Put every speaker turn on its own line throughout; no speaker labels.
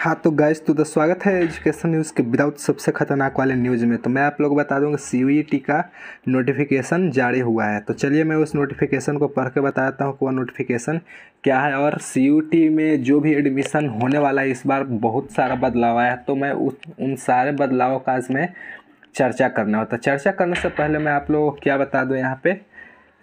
हाँ तो गैस तो, तो स्वागत है एजुकेशन न्यूज़ के विदाउट सबसे खतरनाक वाले न्यूज़ में तो मैं आप लोग बता दूंगा सी e का नोटिफिकेशन जारी हुआ है तो चलिए मैं उस नोटिफिकेशन को पढ़ के बताता हूँ कि वह नोटिफिकेशन क्या है और सी e में जो भी एडमिशन होने वाला है इस बार बहुत सारा बदलाव आया तो मैं उस उन सारे बदलाव का इसमें चर्चा करना होता चर्चा करने से पहले मैं आप लोगों को क्या बता दूँ यहाँ पर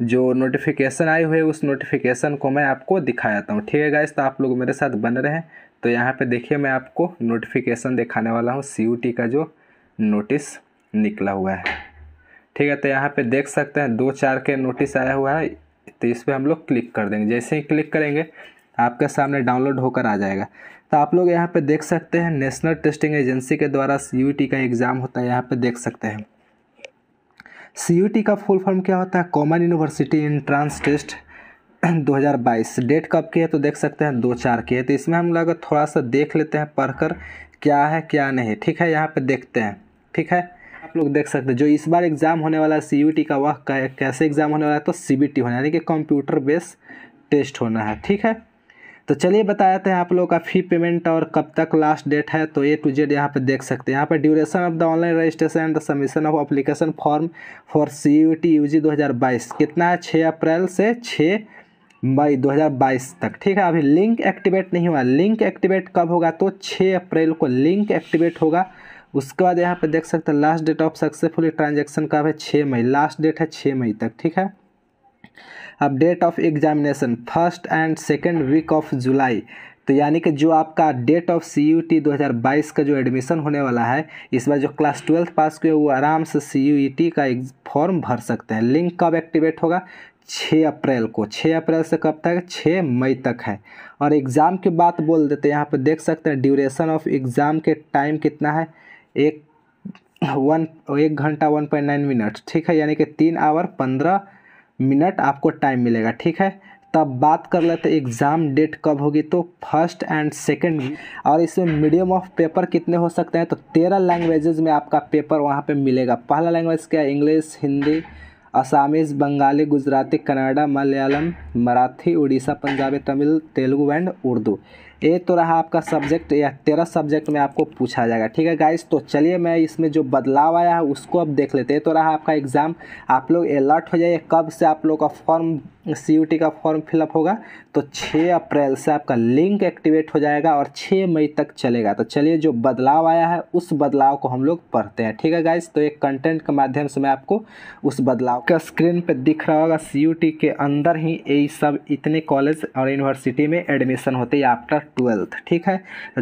जो नोटिफिकेशन आई हुई है उस नोटिफिकेशन को मैं आपको दिखाया था ठीक है गाइस तो आप लोग मेरे साथ बन रहे हैं तो यहाँ पे देखिए मैं आपको नोटिफिकेशन दिखाने वाला हूँ सी का जो नोटिस निकला हुआ है ठीक है तो यहाँ पे देख सकते हैं दो चार के नोटिस आया हुआ है तो इस पर हम लोग क्लिक कर देंगे जैसे ही क्लिक करेंगे आपके सामने डाउनलोड होकर आ जाएगा तो आप लोग यहाँ पे देख सकते हैं नेशनल टेस्टिंग एजेंसी के द्वारा सी का एग्ज़ाम होता है यहाँ पर देख सकते हैं सी का फुल फॉर्म क्या होता है common university entrance test 2022 date कब की है तो देख सकते हैं दो चार की है तो इसमें हम लोग थोड़ा सा देख लेते हैं पढ़कर क्या है क्या नहीं ठीक है यहाँ पे देखते हैं ठीक है आप लोग देख सकते हैं जो इस बार एग्ज़ाम होने वाला है सी का वह कैसे एग्ज़ाम होने वाला है तो सी होना यानी कि कंप्यूटर बेस टेस्ट होना है ठीक है तो चलिए बताया था हैं आप लोगों का फी पेमेंट और कब तक लास्ट डेट है तो ए टू जेड यहाँ पे देख सकते हैं यहाँ पे duration of the online registration and the submission of application form for C U E T U G हज़ार बाईस कितना है छः अप्रैल से छः मई 2022 तक ठीक है अभी लिंक एक्टिवेट नहीं हुआ लिंक एक्टिवेट कब होगा तो 6 अप्रैल को लिंक एक्टिवेट होगा उसके बाद यहाँ पर देख सकते हैं last date of successfully transaction कब है छः मई लास्ट डेट है छः मई तक ठीक है अब date of examination first and second week of July तो यानी कि जो आपका date of C U T दो हज़ार बाईस का जो एडमिशन होने वाला है इस बार जो क्लास ट्वेल्थ पास किए वो आराम से सी यू ई टी का फॉर्म भर सकते हैं लिंक कब एक्टिवेट होगा छः अप्रैल को छः अप्रैल से कब तक छः मई तक है और एग्ज़ाम की बात बोल देते हैं यहाँ पर देख सकते हैं ड्यूरेशन ऑफ एग्ज़ाम के टाइम कितना है एक वन एक घंटा वन पॉइंट नाइन मिनट ठीक है यानी कि तीन आवर पंद्रह मिनट आपको टाइम मिलेगा ठीक है तब बात कर लेते एग्ज़ाम डेट कब होगी तो फर्स्ट एंड सेकेंड और इसमें मीडियम ऑफ पेपर कितने हो सकते हैं तो तेरह लैंग्वेज में आपका पेपर वहाँ पे मिलेगा पहला लैंग्वेज क्या है इंग्लिश हिंदी असामीज बंगाली गुजराती कनाडा मलयालम मराठी उड़ीसा पंजाबी तमिल तेलुगु एंड उर्दू ये तो रहा आपका सब्जेक्ट या तेरह सब्जेक्ट में आपको पूछा जाएगा ठीक है गाइस तो चलिए मैं इसमें जो बदलाव आया है उसको अब देख लेते हैं तो रहा आपका एग्ज़ाम आप लोग अलर्ट हो जाइए कब से आप लोग का फॉर्म सी का फॉर्म फिलअप होगा तो 6 अप्रैल से आपका लिंक एक्टिवेट हो जाएगा और 6 मई तक चलेगा तो चलिए जो बदलाव आया है उस बदलाव को हम लोग पढ़ते हैं ठीक है गाइस तो एक कंटेंट के माध्यम से मैं आपको उस बदलाव का स्क्रीन पर दिख रहा होगा सी के अंदर ही यही सब इतने कॉलेज और यूनिवर्सिटी में एडमिशन होते हैं आफ्टर ट्वेल्थ ठीक है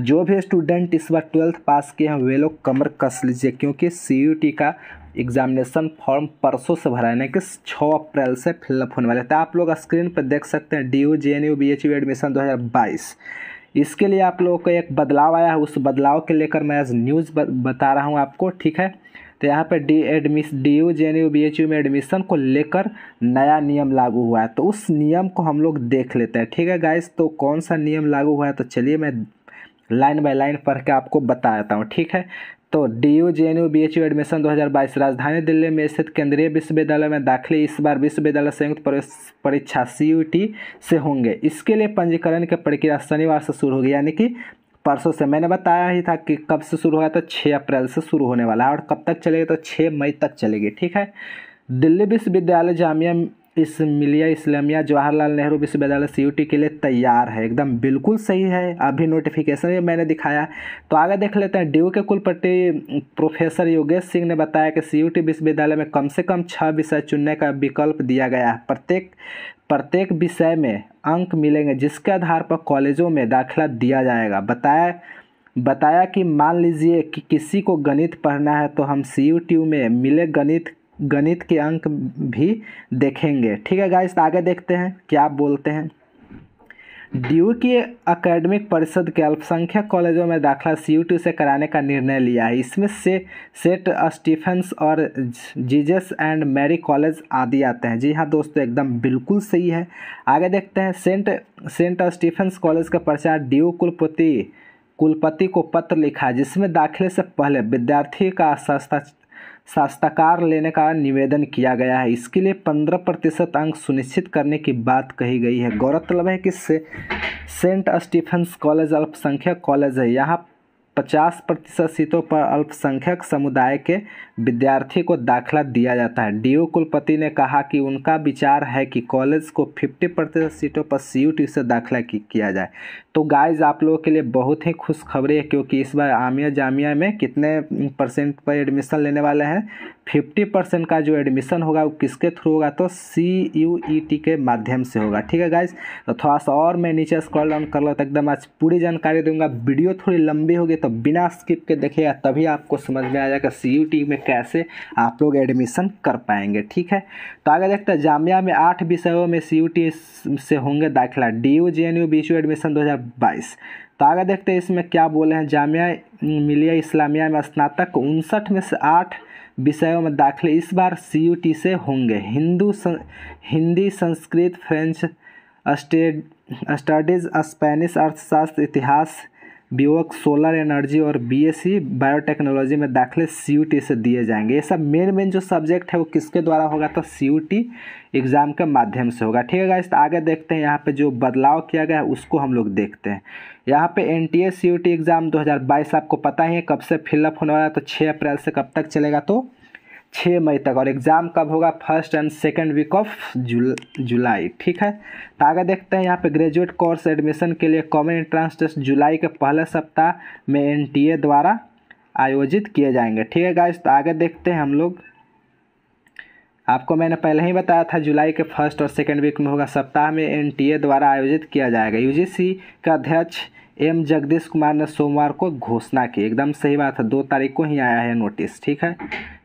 जो भी स्टूडेंट इस बार ट्वेल्थ पास किए हैं वे लोग कमर कस लीजिए क्योंकि सी का एग्जामिनेशन फॉर्म परसों से भरा है ना कि छः अप्रैल से फिलअप होने वाले तो आप लोग स्क्रीन पर देख सकते हैं D U J N U B H U admission दो हज़ार बाईस इसके लिए आप लोगों को एक बदलाव आया है उस बदलाव के लेकर मैं आज न्यूज़ बता रहा हूँ आपको ठीक है तो यहाँ पर D admission D U J N U B H U में एडमिशन को लेकर नया नियम लागू हुआ है तो उस नियम को हम लोग देख लेते हैं ठीक है गाइस तो कौन सा नियम लागू हुआ है तो चलिए मैं लाइन बाय लाइन पढ़ के आपको बता देता हूँ ठीक है तो D U J N U B H U admission 2022 राजधानी दिल्ली में स्थित केंद्रीय विश्वविद्यालय में दाखिले इस बार विश्वविद्यालय संयुक्त परीक्षा सी यू टी से होंगे इसके लिए पंजीकरण की प्रक्रिया शनिवार से शुरू होगी यानी कि परसों से मैंने बताया ही था कि कब से शुरू होगा तो 6 अप्रैल से शुरू होने वाला है और कब तक चलेगा तो 6 मई तक चलेगी ठीक है दिल्ली विश्वविद्यालय जामिया इस मिलिया इस्लामिया जवाहरलाल नेहरू विश्वविद्यालय सी के लिए तैयार है एकदम बिल्कुल सही है अभी नोटिफिकेशन भी मैंने दिखाया तो आगे देख लेते हैं डी के कुलपति प्रोफेसर योगेश सिंह ने बताया कि सी विश्वविद्यालय में कम से कम छः विषय चुनने का विकल्प दिया गया है प्रत्येक प्रत्येक विषय में अंक मिलेंगे जिसके आधार पर कॉलेजों में दाखिला दिया जाएगा बताया बताया कि मान लीजिए कि किसी को गणित पढ़ना है तो हम सी यू में मिले गणित गणित के अंक भी देखेंगे ठीक है गाइस आगे देखते हैं क्या बोलते हैं ड्यू की अकेडमिक परिषद के अल्पसंख्यक कॉलेजों में दाखिला सी से कराने का निर्णय लिया है इसमें से सेट स्टीफेंस और जीजस एंड मैरी कॉलेज आदि आते हैं जी हाँ दोस्तों एकदम बिल्कुल सही है आगे देखते हैं सेंट सेंट स्टीफेंस कॉलेज का प्रचार ड्यू कुलपति कुलपति को पत्र लिखा जिसमें दाखिले से पहले विद्यार्थी का शास्ताकार लेने का निवेदन किया गया है इसके लिए पंद्रह प्रतिशत अंक सुनिश्चित करने की बात कही गई है गौरतलब है कि से, सेंट स्टीफेंस कॉलेज अल्पसंख्यक कॉलेज है यहाँ पचास प्रतिशत सीटों पर अल्पसंख्यक समुदाय के विद्यार्थी को दाखिला दिया जाता है डी कुलपति ने कहा कि उनका विचार है कि कॉलेज को फिफ्टी प्रतिशत सीटों पर सी यू टी से दाखिला किया जाए तो गाइज आप लोगों के लिए बहुत ही खुशखबरी है क्योंकि इस बार आमिया जामिया में कितने परसेंट पर एडमिशन लेने वाले हैं फिफ्टी परसेंट का जो एडमिशन होगा वो किसके थ्रू होगा तो सी यू ई टी के माध्यम से होगा ठीक है गाइज तो थोड़ा सा और मैं नीचे स्क्रॉल डाउन कर लो तो एकदम आज पूरी जानकारी दूंगा वीडियो थोड़ी लंबी होगी तो बिना स्किप के देखेगा तभी आपको समझ में आ जाएगा सी यू टी में कैसे आप लोग एडमिशन कर पाएंगे ठीक है तो आगे देखते हैं जामिया में आठ विषयों में सी यू टी से होंगे दाखिला D U J N U B U admission दो हज़ार बाईस तो आगे देखते हैं इसमें क्या बोले हैं जामिया मिलिया इस्लामिया में स्नातक उनसठ में से आठ विषयों में दाखिले इस बार सी से होंगे हिंदू सं, हिंदी संस्कृत फ्रेंच स्टेड स्टडीज स्पेनिश अर्थशास्त्र इतिहास बीओक सोलर एनर्जी और बीएससी बायोटेक्नोलॉजी में दाखिले सीयूटी से दिए जाएंगे ये सब मेन मेन जो सब्जेक्ट है वो किसके द्वारा होगा तो सीयूटी एग्ज़ाम के माध्यम से होगा ठीक है गाइस तो आगे देखते हैं यहाँ पे जो बदलाव किया गया है उसको हम लोग देखते हैं यहाँ पे एन टी एस एग्ज़ाम बाईस आपको पता ही है कब से फिलअप होने वाला है तो छः अप्रैल से कब तक चलेगा तो छः मई तक और एग्ज़ाम कब होगा first and second week of जुल, जुलाई ठीक है तो आगे देखते हैं यहाँ पे ग्रेजुएट कोर्स एडमिशन के लिए कॉमन एंट्रांस टेस्ट जुलाई के पहले सप्ताह में एनटीए द्वारा आयोजित किए जाएंगे ठीक है गाइस तो आगे देखते हैं हम लोग आपको मैंने पहले ही बताया था जुलाई के फर्स्ट और सेकेंड वीक में होगा सप्ताह में ए द्वारा आयोजित किया जाएगा सी का अध्यक्ष एम जगदीश कुमार ने सोमवार को घोषणा की एकदम सही बात है दो तारीख को ही आया है नोटिस ठीक है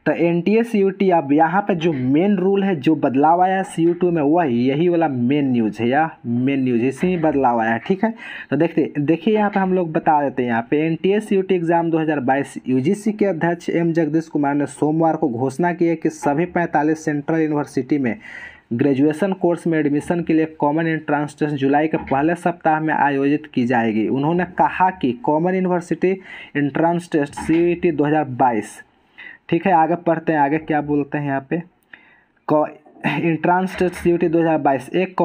तो N T A C U T अब यहाँ पर जो मेन रूल है जो बदलाव आया है सी यू टू में वही यही वाला मेन न्यूज़ है या मेन न्यूज़ इसी में बदलाव आया है ठीक है तो देखते देखिए यहाँ पे हम लोग बता देते हैं यहाँ पे N T A C U T exam 2022 UGC के अध्यक्ष एम जगदीश कुमार ने सोमवार को घोषणा की है कि सभी पैंतालीस सेंट्रल यूनिवर्सिटी में ग्रेजुएशन कोर्स में एडमिशन के लिए कॉमन एंट्रांस टेस्ट जुलाई के पहले सप्ताह में आयोजित की जाएगी उन्होंने कहा कि common university entrance test C E T ठीक है आगे पढ़ते हैं आगे क्या बोलते हैं यहाँ पे इंट्रांस टेस्ट यूटी 2022 एक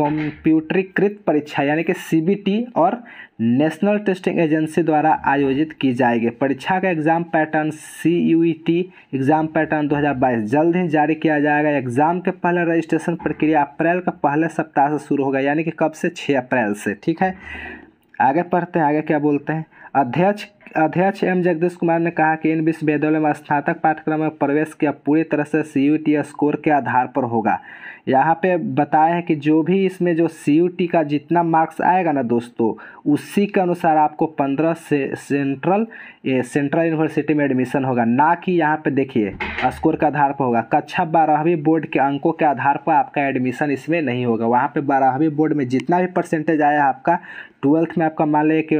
कंप्यूटरीकृत परीक्षा यानी कि सी और नेशनल टेस्टिंग एजेंसी द्वारा आयोजित की जाएगी परीक्षा का exam pattern CUET exam pattern 2022 जल्द ही जारी किया जाएगा एग्ज़ाम के पहले रजिस्ट्रेशन प्रक्रिया अप्रैल का पहले सप्ताह से शुरू होगा यानी कि कब से छः अप्रैल से ठीक है आगे पढ़ते हैं आगे क्या बोलते हैं अध्यक्ष अध्यक्ष एम जगदीश कुमार ने कहा कि इन विश्वविद्यालयों में स्नातक पाठ्यक्रम में प्रवेश किया पूरी तरह से सी स्कोर के आधार पर होगा यहाँ पे बताया है कि जो भी इसमें जो सी का जितना मार्क्स आएगा ना दोस्तों उसी के अनुसार आपको पंद्रह से सेंट्रल ये सेंट्रल यूनिवर्सिटी में एडमिशन होगा ना कि यहाँ पे देखिए स्कोर के आधार पर होगा कक्षा बारहवीं बोर्ड के अंकों के आधार पर आपका एडमिशन इसमें नहीं होगा वहाँ पर बारहवीं बोर्ड में जितना भी परसेंटेज आया आपका ट्वेल्थ में आपका मान लें कि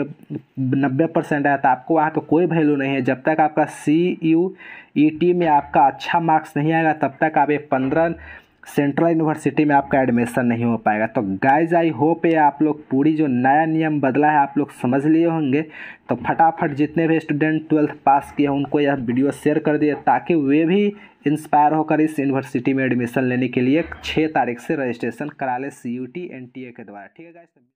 नब्बे परसेंट आया तो आपको वहाँ पे कोई वैल्यू नहीं है जब तक आपका सी यू ई टी में आपका अच्छा मार्क्स नहीं आएगा तब तक आप ये पंद्रह सेंट्रल यूनिवर्सिटी में आपका एडमिशन नहीं हो पाएगा तो गाइज आई होप ये आप लोग पूरी जो नया नियम बदला है आप लोग समझ लिए होंगे तो फटाफट जितने भी स्टूडेंट ट्वेल्थ पास किए हैं उनको यह वीडियो शेयर कर दिए ताकि वे भी इंस्पायर होकर इस यूनिवर्सिटी में एडमिशन लेने के लिए छः तारीख से रजिस्ट्रेशन करा ले C U T N T A के द्वारा ठीक है गाइज